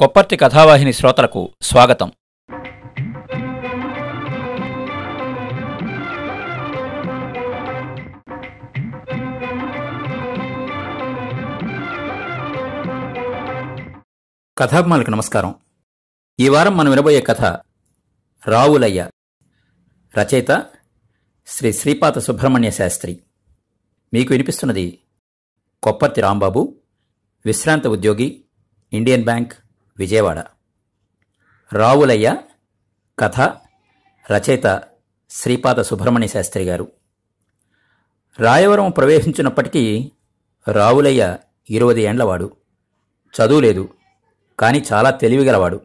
కొప్పర్తి కథావాహిని శ్రోతలకు స్వాగతం కథాభిమానులకు నమస్కారం ఈ వారం మనం వినబోయే కథ రావులయ్య రచయిత శ్రీ శ్రీపాత సుబ్రహ్మణ్య శాస్త్రి మీకు వినిపిస్తున్నది కొప్పర్తి రాంబాబు విశ్రాంత ఉద్యోగి ఇండియన్ బ్యాంక్ విజయవాడ రావులయ్య కథ రచయిత శ్రీపాద సుబ్రహ్మణ్య శాస్త్రి గారు రాయవరం ప్రవేశించినప్పటికీ రావులయ్య ఇరవై ఏండ్లవాడు చదువులేదు కానీ చాలా తెలివిగలవాడు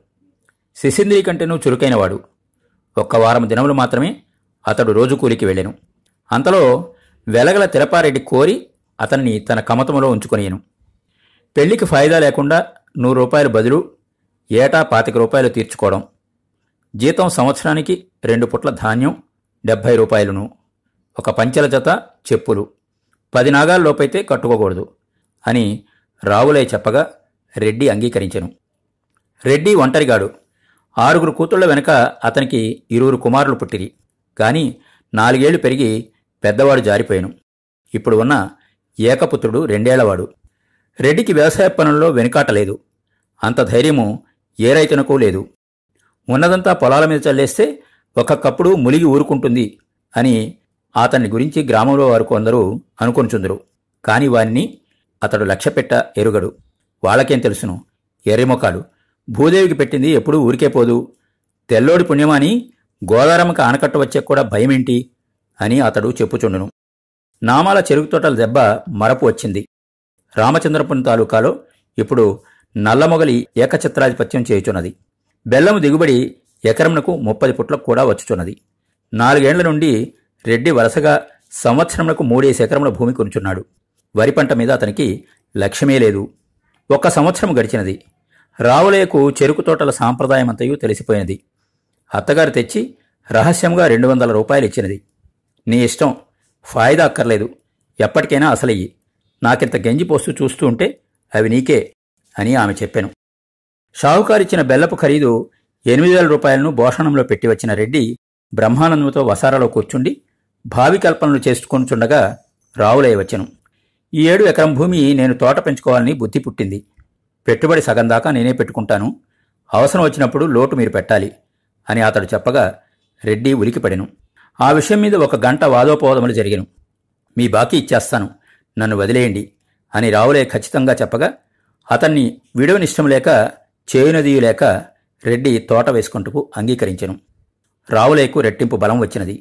శిశింద్రి కంటేనూ చురుకైనవాడు ఒక్క వారం దినములు మాత్రమే అతడు రోజు కూలికి వెళ్ళాను అంతలో వెలగల తిరపారెడ్డి కోరి అతన్ని తన కమతంలో ఉంచుకొనియను పెళ్లికి ఫాయిదా లేకుండా నూరు రూపాయల బదులు ఏటా పాతిక రూపాయలు తీర్చుకోవడం జీతం సంవత్సరానికి రెండు పుట్ల ధాన్యం డెబ్భై రూపాయలును ఒక పంచెల జత చెప్పులు పది నాగాల్లోపైతే కట్టుకోకూడదు అని రావులే చెప్పగా రెడ్డి అంగీకరించెను రెడ్డి ఒంటరిగాడు ఆరుగురు కూతుళ్ల వెనుక అతనికి ఇరువురు కుమారులు పుట్టిరి కానీ నాలుగేళ్లు పెరిగి పెద్దవాడు జారిపోయాను ఇప్పుడు ఉన్న ఏకపుత్రుడు రెండేళ్లవాడు రెడ్డికి వ్యవసాయ పనుల్లో వెనుకాటలేదు అంత ధైర్యము ఏ రైతునకూ లేదు ఉన్నదంతా పొలాల మీద చల్లేస్తే ఒక్కొక్కప్పుడు ములిగి ఊరుకుంటుంది అని అతన్ని గురించి గ్రామంలో వారు కొందరు అనుకొనుచుందరు కాని వారిని అతడు లక్ష్యపెట్ట ఎరుగడు వాళ్ళకేం తెలుసును ఎర్రిమొకాలు భూదేవికి పెట్టింది ఎప్పుడూ ఊరికే పోదు తెల్లోడి పుణ్యమాని గోదారమ్మకి ఆనకట్ట వచ్చే కూడా భయమేంటి అని అతడు చెప్పుచుండును నామాల చెరుకు తోటల దెబ్బ మరపు వచ్చింది రామచంద్రపురం తాలూకాలో ఇప్పుడు నల్లమొగలి ఏకఛత్రాధిపత్యం చేయుచున్నది బెల్లము దిగుబడి ఎకరమునకు ముప్పది పుట్లకు కూడా వచ్చుచున్నది నాలుగేండ్ల నుండి రెడ్డి వరుసగా సంవత్సరములకు మూడేసి ఎకరముల భూమి కొనుచున్నాడు వరి పంట మీద అతనికి లక్ష్యమే లేదు ఒక్క సంవత్సరం గడిచినది రావులేకు చెరుకు తోటల సాంప్రదాయమంతయు తెలిసిపోయినది అత్తగారు తెచ్చి రహస్యంగా రెండు వందల రూపాయలు ఇచ్చినది నీ ఇష్టం ఫాయిదా అక్కర్లేదు ఎప్పటికైనా అసలయ్యి నాకింత గంజి పోస్తూ చూస్తూ ఉంటే అవి నీకే అని ఆమె చెప్పాను షావుకారిచ్చిన బెల్లపు ఖరీదు ఎనిమిది వేల రూపాయలను భోషణంలో పెట్టి వచ్చిన రెడ్డి బ్రహ్మానందంతో వసారాలో కూర్చుండి భావి కల్పనలు చేసుకొనుచుండగా రావులయ్య వచ్చెను ఈ ఏడు ఎకరం భూమి నేను తోట పెంచుకోవాలని బుద్ధి పుట్టింది పెట్టుబడి సగం దాకా నేనే పెట్టుకుంటాను అవసరం వచ్చినప్పుడు లోటు మీరు పెట్టాలి అని అతడు చెప్పగా రెడ్డి ఉలికిపడెను ఆ విషయం మీద ఒక గంట వాదోపవాదములు జరిగను మీ బాకీ ఇచ్చేస్తాను నన్ను వదిలేయండి అని రావులే ఖచ్చితంగా చెప్పగా అతన్ని విడవనిష్టం లేక చేయునదీయులేక రెడ్డి తోట వేసుకుంటూ అంగీకరించెను రావులేకు రెట్టింపు బలం వచ్చినది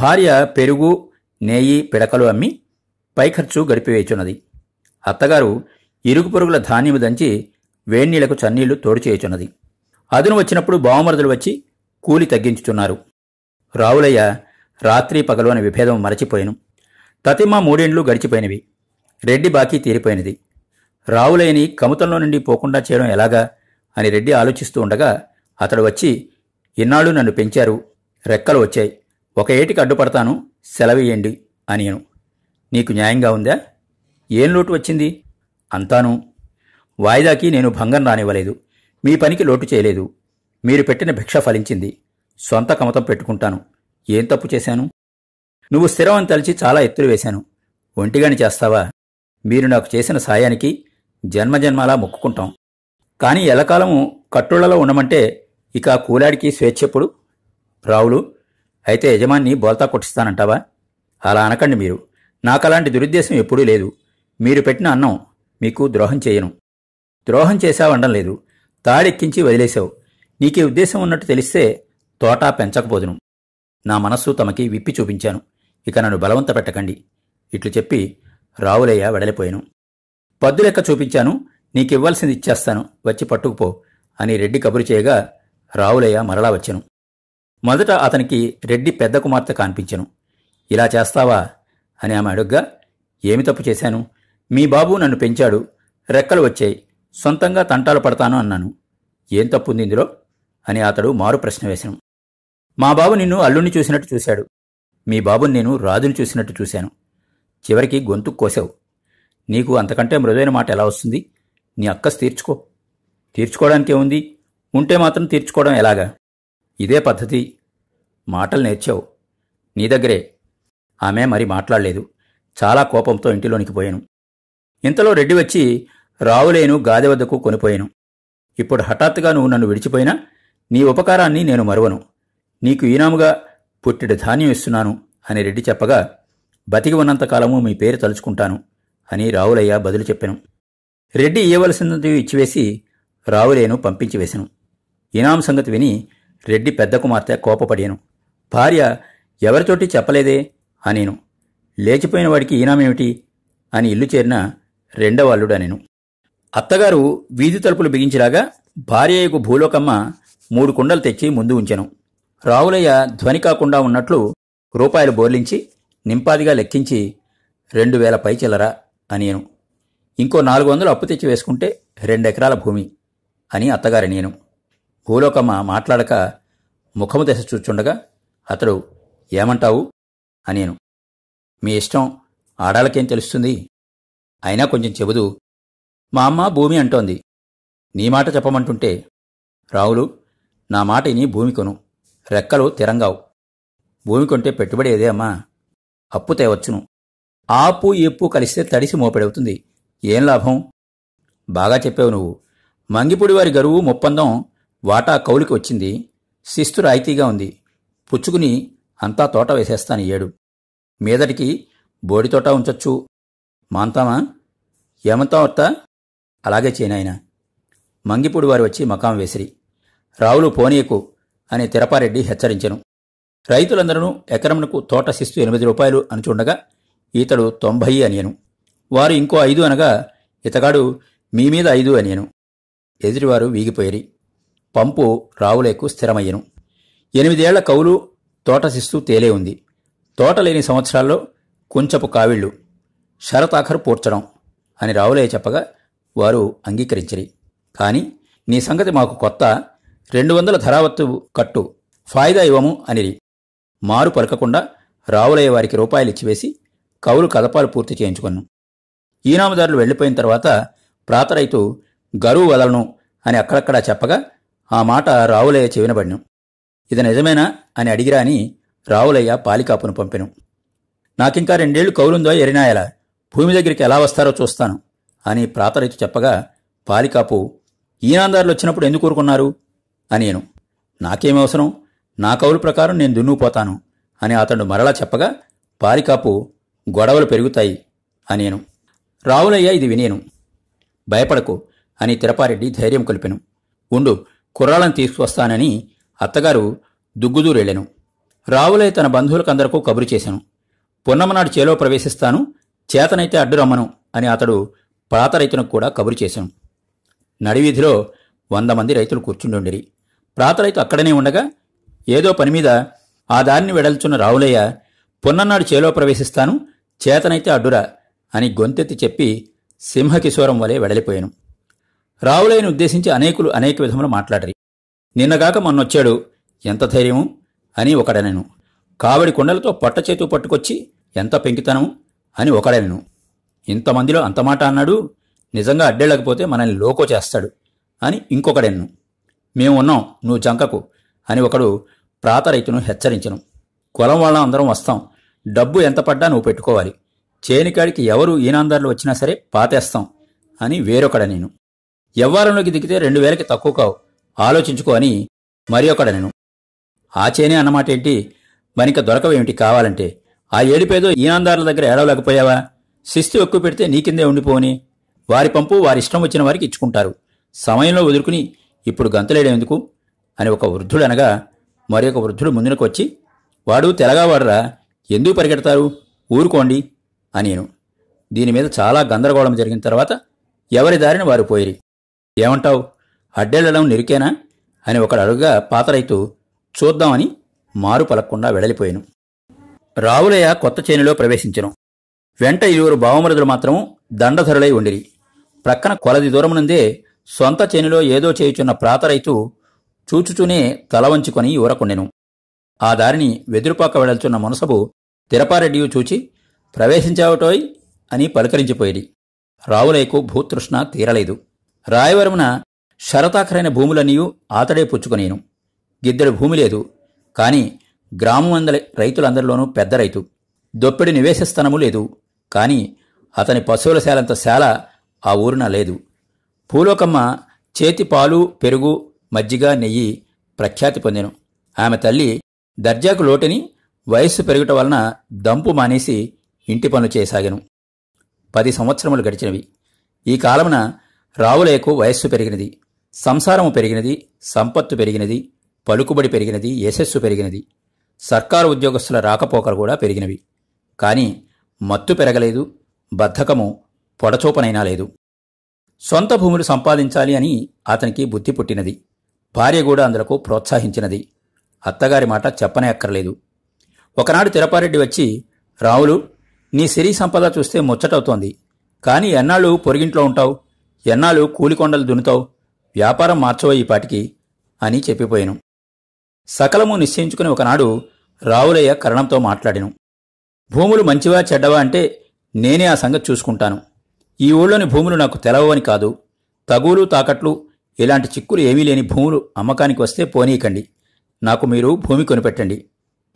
భార్య పెరుగు నేయి పిడకలు అమ్మి పైఖర్చు గడిపివేచున్నది అత్తగారు ఇరుగు పొరుగుల ధాన్యము దంచి వేణీళ్లకు చన్నీళ్లు తోడు చేయుచున్నది అదును వచ్చినప్పుడు బావమరదులు వచ్చి కూలి తగ్గించుచున్నారు రావులయ్య రాత్రి పగలు అనే విభేదం మరచిపోయాను తతిమ మూడేండ్లు గడిచిపోయినవి రెడ్డి బాకీ తీరిపోయినది రావులేని కమతంలో నుండి పోకుండా చేయడం ఎలాగా అని రెడ్డి ఆలోచిస్తూ ఉండగా అతడు వచ్చి ఇన్నాళ్ళు నన్ను పెంచారు రెక్కలు వచ్చాయి ఒక ఏటికి అడ్డుపడతాను సెలవేయండి అనియను నీకు న్యాయంగా ఉందా ఏం లోటు వచ్చింది అంతాను వాయిదాకి నేను భంగం రానివ్వలేదు మీ పనికి లోటు చేయలేదు మీరు పెట్టిన భిక్ష ఫలించింది సొంత కమతం పెట్టుకుంటాను ఏం తప్పు చేశాను నువ్వు స్థిరం అని తలిచి చాలా ఎత్తులు వేశాను ఒంటిగాని చేస్తావా మీరు నాకు చేసిన సాయానికి జన్మజన్మలా మొక్కుకుంటాం కానీ ఎల్లకాలము కట్టుళ్లలో ఉండమంటే ఇక కూలాడికి స్వేచ్ఛప్పుడు రావులు అయితే యజమాన్ని బోల్తా కొట్టిస్తానంటావా అలా అనకండి మీరు నాకలాంటి దురుద్దేశం ఎప్పుడూ లేదు మీరు పెట్టిన అన్నం మీకు ద్రోహం చేయను ద్రోహం చేశావనడం లేదు తాడెక్కించి వదిలేశావు నీకే ఉద్దేశం ఉన్నట్టు తెలిస్తే తోట పెంచకపోదును నా మనస్సు తమకి విప్పి చూపించాను ఇక నన్ను బలవంత పెట్టకండి ఇట్లు చెప్పి రావులయ్య వెడలిపోయాను పద్దు లెక్క చూపించాను నీకివ్వాల్సింది ఇచ్చేస్తాను వచ్చి పట్టుకుపో అని రెడ్డి కబురు చేయగా రావులయ్య మరలా వచ్చెను మొదట అతనికి రెడ్డి పెద్ద కుమార్తె కనిపించెను ఇలా చేస్తావా అని ఆమె అడుగ్గా ఏమి తప్పు చేశాను మీ బాబు నన్ను పెంచాడు రెక్కలు వచ్చాయి సొంతంగా తంటాలు పడతాను అన్నాను ఏం తప్పుంది ఇందులో అని అతడు మారు ప్రశ్న వేశాను మా బాబు నిన్ను అల్లుణ్ణి చూసినట్టు చూశాడు మీ బాబుని నేను రాజుని చూసినట్టు చూశాను చివరికి గొంతు కోసావు నీకు అంతకంటే మృదైన మాట ఎలా వస్తుంది నీ అక్కస్ తీర్చుకో తీర్చుకోవడానికి ఏముంది ఉంటే మాత్రం తీర్చుకోవడం ఎలాగా ఇదే పద్ధతి మాటలు నేర్చావు నీ దగ్గరే ఆమె మరి మాట్లాడలేదు చాలా కోపంతో ఇంటిలోనికి పోయాను ఇంతలో రెడ్డి వచ్చి రావులేను గాదె వద్దకు కొనిపోయాను ఇప్పుడు హఠాత్తుగా నువ్వు నన్ను విడిచిపోయినా నీ ఉపకారాన్ని నేను మరువను నీకు ఈనాముగా పుట్టిడి ధాన్యం ఇస్తున్నాను అని రెడ్డి చెప్పగా బతికి ఉన్నంతకాలము మీ పేరు తలుచుకుంటాను అని రావులయ్య బదులు చెప్పాను రెడ్డి ఇయ్యవలసినది ఇచ్చివేసి రావులేను పంపించి వేసెను ఇనాం సంగతి విని రెడ్డి పెద్ద కుమార్తె కోపపడేను భార్య ఎవరితోటి చెప్పలేదే అనేను లేచిపోయిన వాడికి ఈనామేమిటి అని ఇల్లు చేరిన రెండవ అల్లుడనేను అత్తగారు వీధి తలుపులు బిగించిరాగా భార్యయ్యకు భూలోకమ్మ మూడు కుండలు తెచ్చి ముందు ఉంచెను రావులయ్య ధ్వని కాకుండా ఉన్నట్లు రూపాయలు బోర్లించి నింపాదిగా లెక్కించి రెండు వేల పై చిల్లరా అనేను ఇంకో నాలుగు వందలు అప్పు తెచ్చి వేసుకుంటే రెండెకరాల భూమి అని అత్తగారి నేను భూలోకమ్మ మాట్లాడక ముఖము దశ చూచుండగా అతడు ఏమంటావు అనేను మీ ఇష్టం ఆడాలకేం తెలుస్తుంది అయినా కొంచెం చెబుదు మా అమ్మ భూమి అంటోంది నీ మాట చెప్పమంటుంటే రావులు నా మాట ఇని భూమి కొను రెక్కలు తిరంగావు భూమి కొంటే పెట్టుబడి ఏదే అమ్మా అప్పు తేవచ్చును ఆపు ఎప్పు కలిస్తే తడిసి మోపెడవుతుంది ఏం లాభం బాగా చెప్పావు నువ్వు మంగిపూడి వారి గరువు ముప్పందం వాటా కౌలికి వచ్చింది శిస్తు రాయితీగా ఉంది పుచ్చుకుని అంతా తోట వేసేస్తాను ఏడు మీదటికి బోడి తోట ఉంచొచ్చు మాంతామా ఏమంతా వర్త అలాగే చేయనాయన మంగిపూడి వారు వచ్చి మకాం వేసిరి రావులు పోనీయకు అని తిరపారెడ్డి హెచ్చరించను రైతులందరూ ఎకరమునకు తోట శిస్తు ఎనిమిది రూపాయలు అనుచుండగా ఈతడు తొంభై అనియను వారు ఇంకో ఐదు అనగా ఇతగాడు మీ మీద ఐదు అనియను ఎదురివారు వీగిపోయేరి పంపు రావులేకు స్థిరమయ్యను ఎనిమిదేళ్ల కౌలు తోట శిస్తూ తేలే ఉంది తోటలేని సంవత్సరాల్లో కొంచెపు కావిళ్ళు శరతాఖరు పూడ్చడం అని రావులే చెప్పగా వారు అంగీకరించిరి కాని నీ సంగతి మాకు కొత్త రెండు వందల ధరావత్తు కట్టు ఫాయిదా ఇవ్వము అనిరి మారు పలకకుండా రావులయ్య వారికి రూపాయలిచ్చివేసి కౌలు కదపాలు పూర్తి చేయించుకున్నాం ఈనామదారులు వెళ్ళిపోయిన తర్వాత ప్రాతరైతు గరువు వదలను అని అక్కడక్కడా చెప్పగా ఆ మాట రావులయ్య చెవినబడినం ఇది నిజమేనా అని అడిగిరా అని రావులయ్య పాలికాపును పంపెను నాకింకా రెండేళ్లు కౌలుందో ఎరినాయలా భూమి దగ్గరికి ఎలా వస్తారో చూస్తాను అని ప్రాతరైతు చెప్పగా పాలికాపు ఈనాందారులు వచ్చినప్పుడు ఎందుకు కోరుకున్నారు అనేను నాకేమి అవసరం నా కౌలు ప్రకారం నేను దున్నుకుపోతాను అని అతడు మరలా చెప్పగా పాలికాపు గొడవలు పెరుగుతాయి అనేను రావులయ్య ఇది వినేను భయపడకు అని తిరపారెడ్డి ధైర్యం కలిపెను ఉండు కుర్రాళ్ళను తీసుకువస్తానని అత్తగారు దుగ్గుదూరెళ్ళాను రావులయ్య తన బంధువులకందరకు కబురు చేశాను పొన్నమనాడు చేలో ప్రవేశిస్తాను చేతనైతే అడ్డురమ్మను అని అతడు పాత రైతులకు కూడా కబురు చేశాను నడివీధిలో వంద మంది రైతులు కూర్చుండుండిరి ప్రాతరైతు రైతు అక్కడనే ఉండగా ఏదో పనిమీద ఆ దారిని వెడల్చున్న రావులయ్య పొన్ననాడు చేలో ప్రవేశిస్తాను చేతనైతే అడ్డురా అని గొంతెత్తి చెప్పి సింహకిశోరం వలె వెడలిపోయాను రావులైన ఉద్దేశించి అనేకులు అనేక విధములు మాట్లాడరి నిన్నగాక మొన్నొచ్చాడు ఎంత ధైర్యము అని ఒకడనెను కావడి కొండలతో పొట్ట చేతు పట్టుకొచ్చి ఎంత పెంకితనం అని ఒకడనెను ఇంతమందిలో అంతమాట అన్నాడు నిజంగా అడ్డెళ్ళకపోతే మనల్ని లోకో చేస్తాడు అని ఇంకొకడెన్ను మేమున్నాం నువ్వు జంకకు అని ఒకడు ప్రాతరైతును హెచ్చరించను కులం వాళ్ళం అందరం వస్తాం డబ్బు ఎంత పడ్డా నువ్వు పెట్టుకోవాలి చేనికాడికి ఎవరు ఈనాందారులు వచ్చినా సరే పాతేస్తాం అని వేరొకడ నేను ఎవ్వారంలోకి దిగితే రెండు వేలకి తక్కువ కావు ఆలోచించుకో అని మరి ఒకడ నేను ఆ చేనే అన్నమాట ఏంటి మరిక దొరకవేమిటి కావాలంటే ఆ ఏడిపేదో ఈనాందారుల దగ్గర ఏడవలేకపోయావా శిస్తు ఎక్కువ పెడితే నీకిందే ఉండిపోని వారి పంపు వారి ఇష్టం వచ్చిన వారికి ఇచ్చుకుంటారు సమయంలో వదులుకుని ఇప్పుడు గంతలేడేందుకు అని ఒక వృద్ధుడనగా మరి ఒక వృద్ధుడు ముందునకు వచ్చి వాడు వాడరా ఎందుకు పరిగెడతారు ఊరుకోండి అనేను దీని మీద చాలా గందరగోళం జరిగిన తర్వాత ఎవరి దారిని వారు పోయిరి ఏమంటావు అడ్డెళ్ళడం నిరికేనా అని ఒకడు అడుగుగా పాత రైతు చూద్దామని మారు పలక్కుండా వెడలిపోయాను రావులయ్య కొత్త చేనులో ప్రవేశించను వెంట ఇరువురు భావమరుదులు మాత్రం దండధరులై ఉండిరి ప్రక్కన కొలది దూరం నుందే సొంత చేనులో ఏదో చేయుచున్న ప్రాతరైతు రైతు చూచుచూనే తల వంచుకొని ఊరకుండెను ఆ దారిని వెదురుపాక వెడల్చున్న మునసబు తిరపారెడ్డియు చూచి ప్రవేశించావటోయ్ అని పలకరించిపోయేది రావులయ్యకు భూతృష్ణ తీరలేదు రాయవరమున శరతాఖరైన భూములన్నీ ఆతడే పుచ్చుకునేను గిద్దెడు భూమి లేదు కాని గ్రామమందల రైతులందరిలోనూ పెద్ద రైతు దొప్పిడి నివేశస్థనము లేదు కాని అతని పశువుల శాలంత శాల ఆ ఊరున లేదు పూలోకమ్మ చేతి పాలు పెరుగు మజ్జిగ నెయ్యి ప్రఖ్యాతి పొందెను ఆమె తల్లి దర్జాకు లోటని వయస్సు పెరగటం వలన దంపు మానేసి ఇంటి పనులు చేయసాగాను పది సంవత్సరములు గడిచినవి ఈ కాలమున రావులేకు వయస్సు పెరిగినది సంసారము పెరిగినది సంపత్తు పెరిగినది పలుకుబడి పెరిగినది యశస్సు పెరిగినది సర్కారు ఉద్యోగస్తుల రాకపోకలు కూడా పెరిగినవి కానీ మత్తు పెరగలేదు బద్ధకము పొడచూపనైనా లేదు సొంత భూములు సంపాదించాలి అని అతనికి బుద్ధి పుట్టినది భార్య కూడా అందులకు ప్రోత్సాహించినది అత్తగారి మాట చెప్పనే అక్కర్లేదు ఒకనాడు తిరపారెడ్డి వచ్చి రావులు నీ సిరి సంపద చూస్తే ముచ్చటవుతోంది కానీ ఎన్నాళ్ళు పొరిగింట్లో ఉంటావు ఎన్నాళ్ళు కూలికొండలు దున్నుతావు వ్యాపారం మార్చవో ఈ పాటికి అని చెప్పిపోయాను సకలము నిశ్చయించుకుని ఒకనాడు రావులయ్య కరణంతో మాట్లాడాను భూములు మంచివా చెడ్డవా అంటే నేనే ఆ సంగతి చూసుకుంటాను ఈ ఊళ్ళోని భూములు నాకు తెలవని కాదు తగులు తాకట్లు ఇలాంటి చిక్కులు ఏమీ లేని భూములు అమ్మకానికి వస్తే పోనీయకండి నాకు మీరు భూమి కొనిపెట్టండి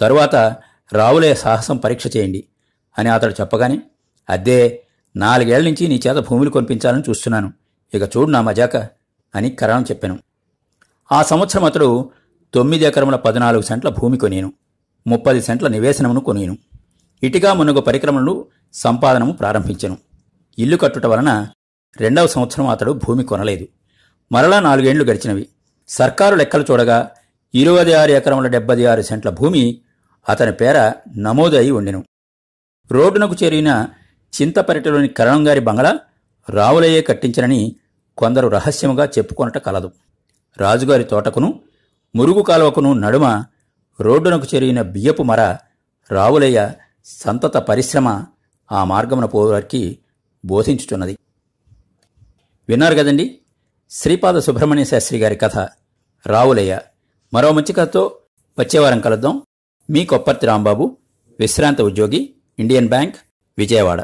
తరువాత రావులే సాహసం పరీక్ష చేయండి అని అతడు చెప్పగానే అద్దే నాలుగేళ్ల నుంచి నీ చేత భూములు కొనిపించాలని చూస్తున్నాను ఇక చూడు నా మజాక అని కరణం చెప్పాను ఆ సంవత్సరం అతడు తొమ్మిది ఎకరముల పద్నాలుగు సెంట్ల భూమి కొనేను ముప్పది సెంట్ల నివేశనమును కొనేను ఇటుగా మునుగు పరిక్రమలు సంపాదనము ప్రారంభించను ఇల్లు కట్టుట వలన రెండవ సంవత్సరం అతడు భూమి కొనలేదు మరలా నాలుగేండ్లు గడిచినవి సర్కారు లెక్కలు చూడగా ఇరవై ఆరు ఎకరముల డెబ్బది ఆరు సెంట్ల భూమి అతని పేర నమోదు అయి ఉండిను రోడ్డునకు చేరిన చింతపరిటలోని కరణంగారి బంగళా రావులయ్యే కట్టించనని కొందరు రహస్యముగా చెప్పుకొనట కలదు రాజుగారి తోటకును మురుగు కాలువకును నడుమ రోడ్డునకు చెరిగిన బియ్యపు మర రావులయ్య సంతత పరిశ్రమ ఆ మార్గమున పోవారికి బోధించుచున్నది విన్నారు కదండి శ్రీపాద సుబ్రహ్మణ్య శాస్త్రి గారి కథ రావులయ్య మరో మంచి కథతో వచ్చేవారం కలుద్దాం మీ కొప్పర్తి రాంబాబు విశ్రాంత ఉద్యోగి ఇండియన్ బ్యాంక్ విజయవాడ